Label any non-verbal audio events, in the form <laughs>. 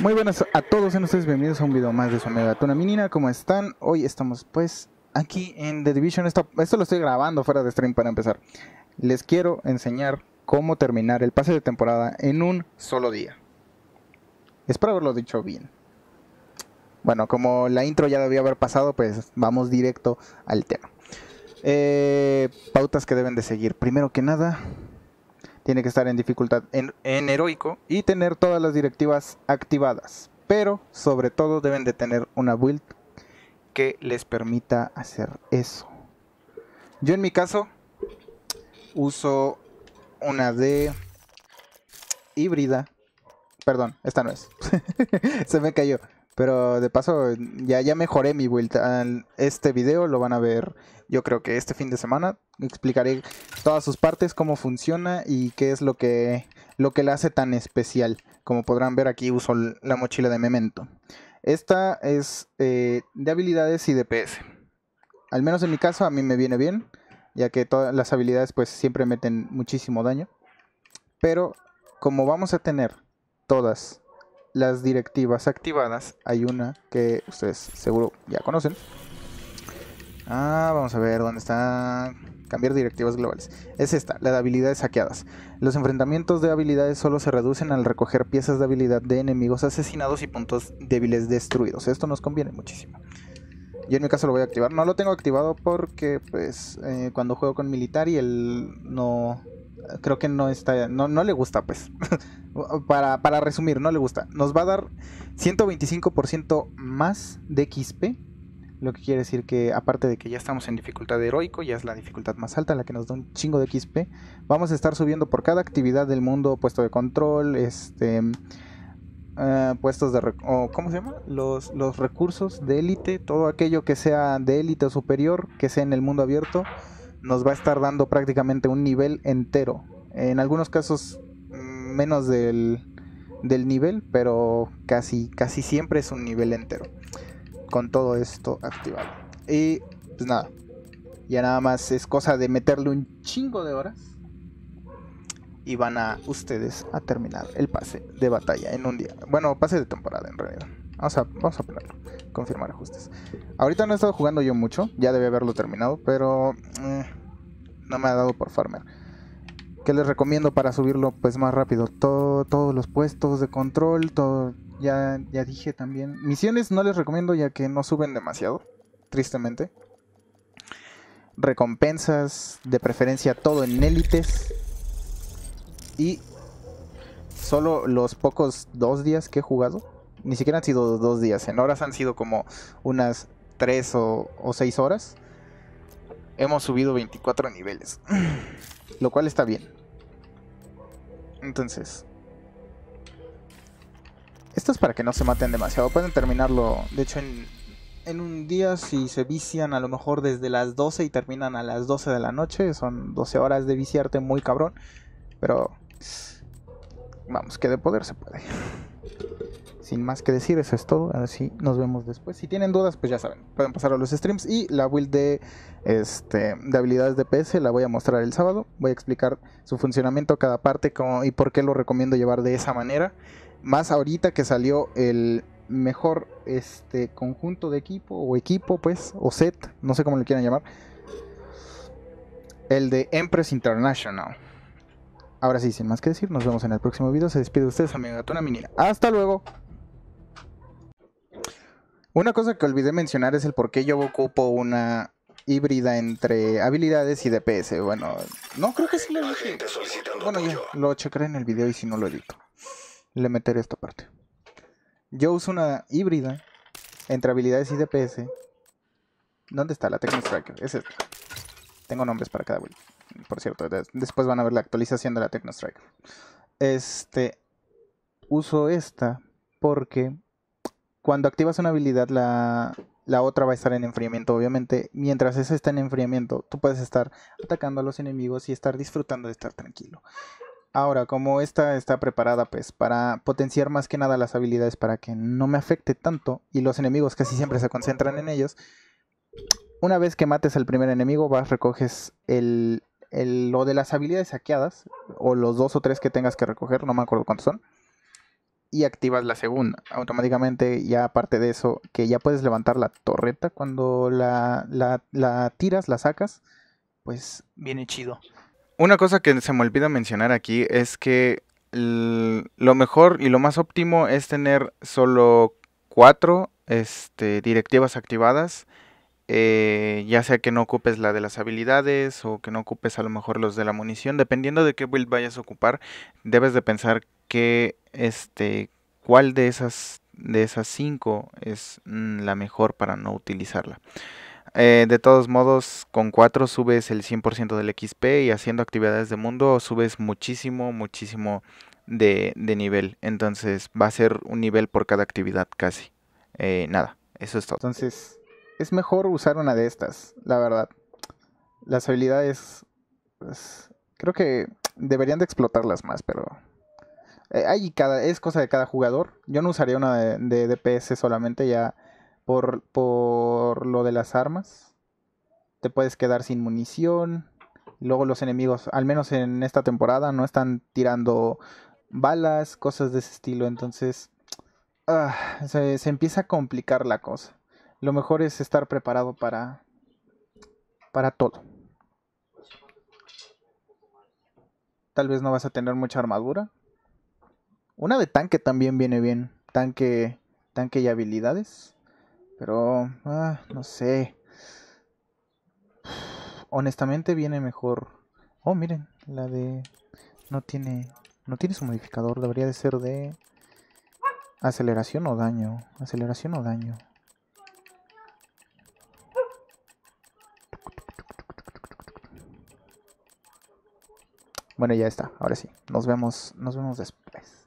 Muy buenas a todos, sean ustedes bienvenidos a un video más de su amiga Tuna Minina. ¿Cómo están? Hoy estamos pues aquí en The Division. Esto, esto lo estoy grabando fuera de stream para empezar. Les quiero enseñar cómo terminar el pase de temporada en un solo día. Espero haberlo dicho bien. Bueno, como la intro ya debía haber pasado, pues vamos directo al tema. Eh, pautas que deben de seguir. Primero que nada, tiene que estar en dificultad en, heroico y tener todas las directivas activadas. Pero sobre todo deben de tener una build que les permita hacer eso. Yo en mi caso uso una de híbrida. Perdón, esta no es. <laughs> Se me cayó. Pero de paso, ya, ya mejoré mi vuelta. Este video lo van a ver yo creo que este fin de semana. Explicaré todas sus partes, cómo funciona y qué es lo que, lo que la hace tan especial. Como podrán ver aquí uso la mochila de Memento. Esta es eh, de habilidades y de DPS. Al menos en mi caso a mí me viene bien, ya que todas las habilidades pues siempre meten muchísimo daño. Pero como vamos a tener todas las directivas activadas, hay una que ustedes seguro ya conocen. Ah, vamos a ver dónde está. Cambiar directivas globales. Es esta, la de habilidades saqueadas. Los enfrentamientos de habilidades solo se reducen al recoger piezas de habilidad de enemigos asesinados y puntos débiles destruidos. Esto nos conviene muchísimo. Yo en mi caso lo voy a activar. No lo tengo activado porque pues eh, cuando juego con militar y él no, creo que no está, no, no le gusta, pues. <laughs> para, resumir, no le gusta. Nos va a dar 125% más de XP. Lo que quiere decir que, aparte de que ya estamos en dificultad de heroico, ya es la dificultad más alta, la que nos da un chingo de XP. Vamos a estar subiendo por cada actividad del mundo, puesto de control, este. Eh, puestos de... ¿Cómo se llama? Los, los recursos de élite, todo aquello que sea de élite superior, que sea en el mundo abierto, nos va a estar dando prácticamente un nivel entero. En algunos casos mm, menos del, nivel, pero casi, casi siempre es un nivel entero. Con todo esto activado. Y pues nada, ya nada más es cosa de meterle un chingo de horas. Y van a ustedes a terminar el pase de batalla en un día. Bueno, pase de temporada en realidad. Vamos a, ponerlo. Confirmar ajustes. Ahorita no he estado jugando yo mucho. Ya debí haberlo terminado. Pero eh, no me ha dado por farmer. ¿Qué les recomiendo para subirlo pues más rápido? todos los puestos de control. Todo, ya, ya dije también. Misiones no les recomiendo ya que no suben demasiado. Tristemente. Recompensas. De preferencia todo en élites. Y solo los pocos dos días que he jugado ni siquiera han sido dos días, en horas han sido como unas tres o, o seis horas. Hemos subido 24 niveles, <clears throat> lo cual está bien. Entonces, esto es para que no se maten demasiado. Pueden terminarlo, de hecho, en, en, un día si se vician a lo mejor desde las 12 y terminan a las 12 de la noche. Son 12 horas de viciarte muy cabrón. Pero vamos, que de poder se puede sin más que decir, eso es todo. Así nos vemos después. Si tienen dudas, pues ya saben, pueden pasar a los streams. Y la build de, este, de habilidades de PS la voy a mostrar el sábado. Voy a explicar su funcionamiento, cada parte cómo, y por qué lo recomiendo llevar de esa manera. Más ahorita que salió el mejor este, conjunto de equipo o equipo, pues, o set, no sé cómo le quieran llamar. El de Empress International. Ahora sí, sin más que decir, nos vemos en el próximo video. Se despide de ustedes, amigo Gatuna Minina. ¡Hasta luego! Una cosa que olvidé mencionar es el por qué yo ocupo una híbrida entre habilidades y DPS. Bueno, no creo que sí le dije. Bueno, yo lo checaré en el video y si no lo edito. Le meteré esta parte. Yo uso una híbrida entre habilidades y DPS. ¿Dónde está la Techno Striker? Es Tengo nombres para cada build. Por cierto, después van a ver la actualización de la Techno Striker. Este. Uso esta porque cuando activas una habilidad, la, la otra va a estar en enfriamiento, obviamente. Mientras esa está en enfriamiento, tú puedes estar atacando a los enemigos y estar disfrutando de estar tranquilo. Ahora, como esta está preparada pues para potenciar más que nada las habilidades para que no me afecte tanto y los enemigos casi siempre se concentran en ellos, una vez que mates al primer enemigo vas, recoges el, el, lo de las habilidades saqueadas o los dos o tres que tengas que recoger, no me acuerdo cuántos son y activas la segunda. Automáticamente ya aparte de eso, que ya puedes levantar la torreta cuando la, tiras, la sacas, pues viene chido. Una cosa que se me olvida mencionar aquí es que lo mejor y lo más óptimo es tener solo cuatro este, directivas activadas. Eh, ya sea que no ocupes la de las habilidades o que no ocupes a lo mejor los de la munición, dependiendo de qué build vayas a ocupar, debes de pensar que este, cuál de esas, de esas cinco es mm, la mejor para no utilizarla. Eh, de todos modos, con 4 subes el 100% del XP y haciendo actividades de mundo subes muchísimo, muchísimo de, de, nivel. Entonces va a ser un nivel por cada actividad casi. Eh, nada, eso es todo. Entonces, es mejor usar una de estas, la verdad. Las habilidades, pues, creo que deberían de explotarlas más, pero eh, cada, es cosa de cada jugador. Yo no usaría una de, DPS solamente ya por, por lo de las armas. Te puedes quedar sin munición. Luego los enemigos, al menos en esta temporada, no están tirando balas, cosas de ese estilo. Entonces, ah, se, se, empieza a complicar la cosa. Lo mejor es estar preparado para, para todo. Tal vez no vas a tener mucha armadura, una de tanque también viene bien. Tanque, tanque y habilidades. Pero, ah, no sé. Honestamente viene mejor. Oh, miren, la de... No tiene... No tiene su modificador. Debería de ser de... Aceleración o daño. Aceleración o daño. Bueno, ya está. Ahora sí. Nos vemos, nos vemos después.